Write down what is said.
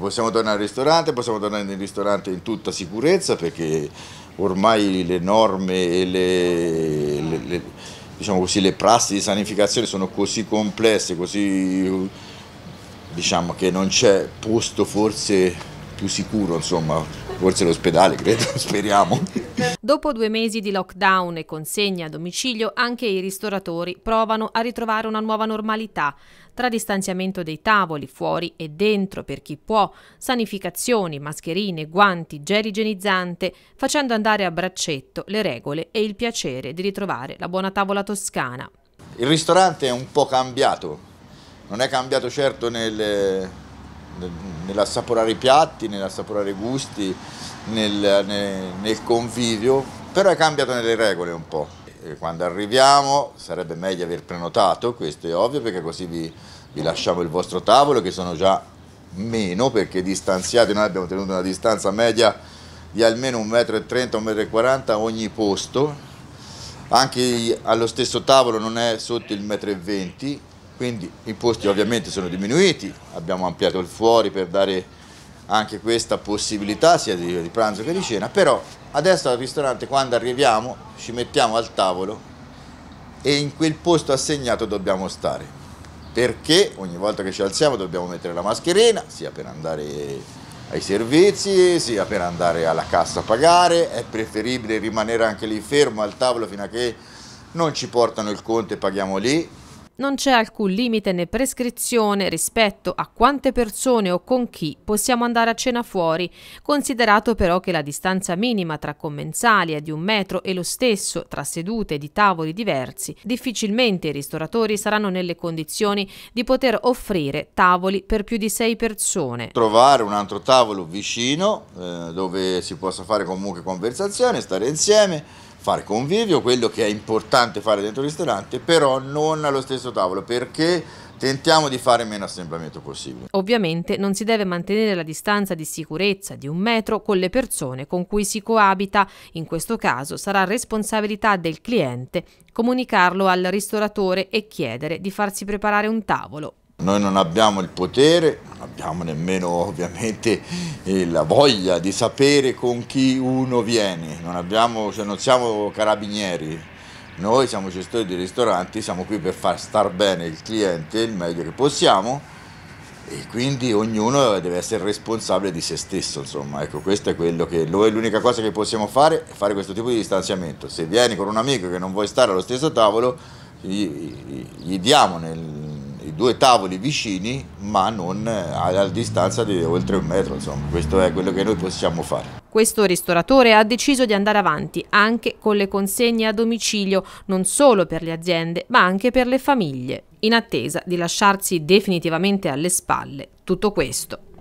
Possiamo tornare al ristorante, possiamo tornare nel ristorante in tutta sicurezza perché ormai le norme e le, le, le, diciamo così, le prassi di sanificazione sono così complesse, così, diciamo che non c'è posto forse più sicuro insomma, forse l'ospedale, credo, speriamo. Dopo due mesi di lockdown e consegne a domicilio, anche i ristoratori provano a ritrovare una nuova normalità, tra distanziamento dei tavoli fuori e dentro per chi può, sanificazioni, mascherine, guanti, gel igienizzante, facendo andare a braccetto le regole e il piacere di ritrovare la buona tavola toscana. Il ristorante è un po' cambiato, non è cambiato certo nel nell'assaporare i piatti, nell'assaporare i gusti, nel, nel, nel convivio, però è cambiato nelle regole un po'. E quando arriviamo sarebbe meglio aver prenotato, questo è ovvio, perché così vi, vi lasciamo il vostro tavolo che sono già meno perché distanziati, noi abbiamo tenuto una distanza media di almeno 1,30 m, 1,40 m ogni posto, anche allo stesso tavolo non è sotto il 1,20 m, quindi i posti ovviamente sono diminuiti, abbiamo ampliato il fuori per dare anche questa possibilità sia di, di, pranzo che di cena, però adesso al ristorante quando arriviamo ci mettiamo al tavolo e in quel posto assegnato dobbiamo stare, perché ogni volta che ci alziamo dobbiamo mettere la mascherina, sia per andare ai servizi, sia per andare alla cassa a pagare, è preferibile rimanere anche lì fermo al tavolo fino a che non ci portano il conto e paghiamo lì, non c'è alcun limite né prescrizione rispetto a quante persone o con chi possiamo andare a cena fuori, considerato però che la distanza minima tra commensali è di un metro e lo stesso tra sedute di tavoli diversi, difficilmente i ristoratori saranno nelle condizioni di poter offrire tavoli per più di sei persone. Trovare un altro tavolo vicino eh, dove si possa fare comunque conversazione, stare insieme fare convivio, quello che è importante fare dentro il ristorante, però non allo stesso tavolo, perché tentiamo di fare meno assemblamento possibile. Ovviamente non si deve mantenere la distanza di sicurezza di un metro con le persone con cui si coabita, in questo caso sarà responsabilità del cliente comunicarlo al ristoratore e chiedere di farsi preparare un tavolo. Noi non abbiamo il potere abbiamo nemmeno ovviamente eh, la voglia di sapere con chi uno viene, non, abbiamo, cioè, non siamo carabinieri, noi siamo gestori di ristoranti, siamo qui per far star bene il cliente il meglio che possiamo e quindi ognuno deve essere responsabile di se stesso, insomma, ecco, questo è quello che noi l'unica cosa che possiamo fare è fare questo tipo di distanziamento. Se vieni con un amico che non vuoi stare allo stesso tavolo, gli, gli diamo nel, due tavoli vicini ma non eh, a distanza di oltre un metro, insomma questo è quello che noi possiamo fare. Questo ristoratore ha deciso di andare avanti anche con le consegne a domicilio, non solo per le aziende ma anche per le famiglie, in attesa di lasciarsi definitivamente alle spalle tutto questo.